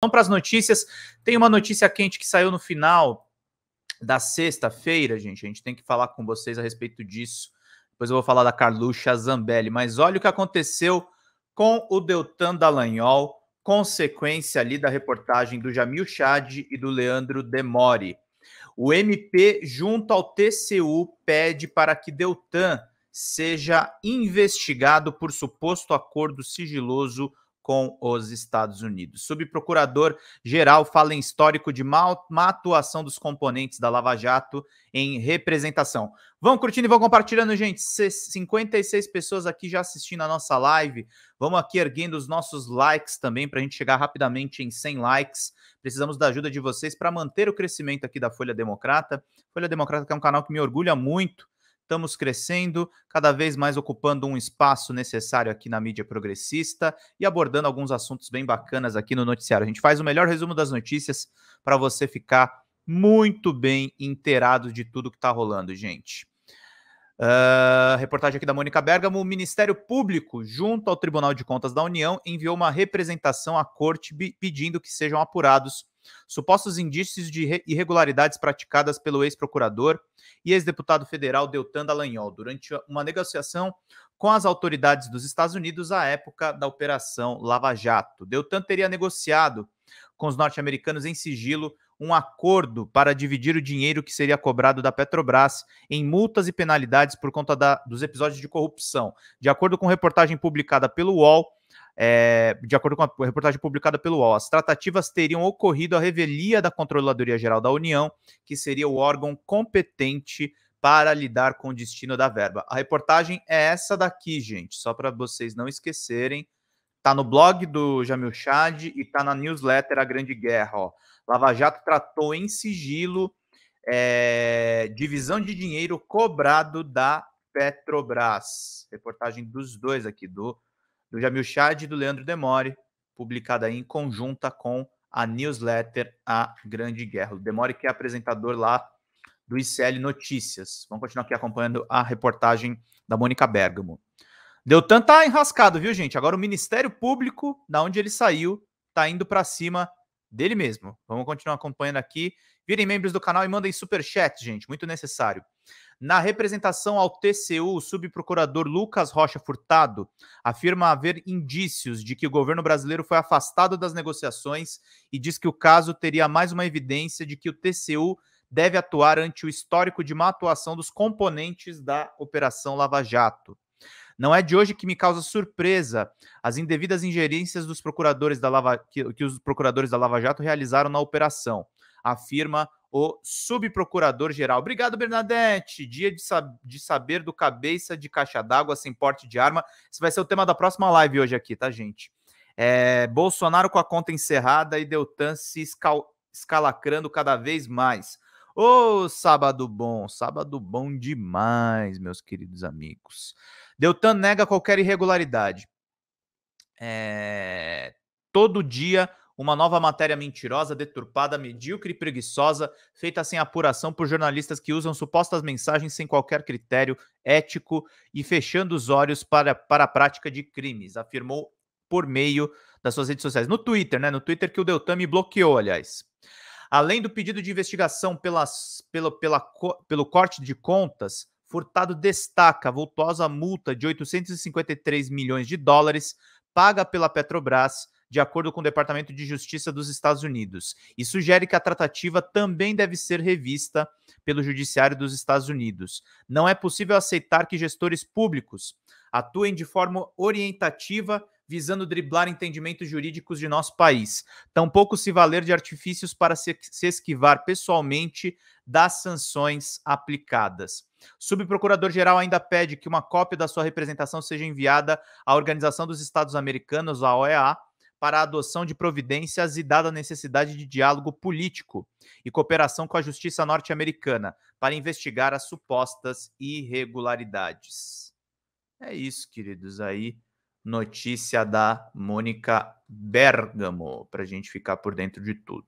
Vamos para as notícias. Tem uma notícia quente que saiu no final da sexta-feira, gente. A gente tem que falar com vocês a respeito disso. Depois eu vou falar da Carluxa Zambelli. Mas olha o que aconteceu com o Deltan Dallagnol, consequência ali da reportagem do Jamil Chad e do Leandro Demore. O MP, junto ao TCU, pede para que Deltan seja investigado por suposto acordo sigiloso com os Estados Unidos. Subprocurador-geral fala em histórico de má, má atuação dos componentes da Lava Jato em representação. Vão curtindo e vão compartilhando, gente. 56 pessoas aqui já assistindo a nossa live. Vamos aqui erguendo os nossos likes também para a gente chegar rapidamente em 100 likes. Precisamos da ajuda de vocês para manter o crescimento aqui da Folha Democrata. Folha Democrata é um canal que me orgulha muito estamos crescendo, cada vez mais ocupando um espaço necessário aqui na mídia progressista e abordando alguns assuntos bem bacanas aqui no noticiário. A gente faz o melhor resumo das notícias para você ficar muito bem inteirado de tudo que está rolando, gente. Uh, reportagem aqui da Mônica Bergamo. O Ministério Público, junto ao Tribunal de Contas da União, enviou uma representação à corte pedindo que sejam apurados supostos indícios de irregularidades praticadas pelo ex-procurador e ex-deputado federal Deltan Dallagnol durante uma negociação com as autoridades dos Estados Unidos à época da Operação Lava Jato. Deltan teria negociado com os norte-americanos em sigilo um acordo para dividir o dinheiro que seria cobrado da Petrobras em multas e penalidades por conta da, dos episódios de corrupção. De acordo com reportagem publicada pelo UOL, é, de acordo com a reportagem publicada pelo UOL, as tratativas teriam ocorrido à revelia da Controladoria Geral da União, que seria o órgão competente para lidar com o destino da verba. A reportagem é essa daqui, gente, só para vocês não esquecerem. Tá no blog do Jamil Chad e tá na newsletter A Grande Guerra. Ó. Lava Jato tratou em sigilo é, divisão de dinheiro cobrado da Petrobras. Reportagem dos dois aqui, do, do Jamil Chad e do Leandro Demore, publicada em conjunta com a newsletter A Grande Guerra. O Demore, que é apresentador lá do ICL Notícias. Vamos continuar aqui acompanhando a reportagem da Mônica Bergamo. Deu tanta enrascado, viu, gente? Agora o Ministério Público, da onde ele saiu, tá indo para cima dele mesmo. Vamos continuar acompanhando aqui. Virem membros do canal e mandem super chat, gente, muito necessário. Na representação ao TCU, o subprocurador Lucas Rocha Furtado afirma haver indícios de que o governo brasileiro foi afastado das negociações e diz que o caso teria mais uma evidência de que o TCU deve atuar ante o histórico de má atuação dos componentes da Operação Lava Jato. Não é de hoje que me causa surpresa as indevidas ingerências dos procuradores da Lava, que, que os procuradores da Lava Jato realizaram na operação, afirma o subprocurador-geral. Obrigado, Bernadette. Dia de, sab de, saber do cabeça de caixa d'água sem porte de arma. Esse vai ser o tema da próxima live hoje aqui, tá, gente? É, Bolsonaro com a conta encerrada e Deltan se escal escalacrando cada vez mais. Ô, oh, sábado bom, sábado bom demais, meus queridos amigos. Deltan nega qualquer irregularidade. É... Todo dia uma nova matéria mentirosa, deturpada, medíocre e preguiçosa, feita sem apuração por jornalistas que usam supostas mensagens sem qualquer critério ético e fechando os olhos para, para a prática de crimes, afirmou por meio das suas redes sociais. No Twitter, né? No Twitter que o Deltan me bloqueou, aliás. Além do pedido de investigação pelas, pelo, pela, pelo corte de contas, Furtado destaca a voltosa multa de 853 milhões de dólares paga pela Petrobras, de acordo com o Departamento de Justiça dos Estados Unidos, e sugere que a tratativa também deve ser revista pelo Judiciário dos Estados Unidos. Não é possível aceitar que gestores públicos atuem de forma orientativa visando driblar entendimentos jurídicos de nosso país. Tampouco se valer de artifícios para se, esquivar pessoalmente das sanções aplicadas. Subprocurador-geral ainda pede que uma cópia da sua representação seja enviada à Organização dos Estados Americanos, a OEA, para a adoção de providências e dada a necessidade de diálogo político e cooperação com a justiça norte-americana para investigar as supostas irregularidades. É isso, queridos. Aí notícia da Mônica Bergamo, para a gente ficar por dentro de tudo.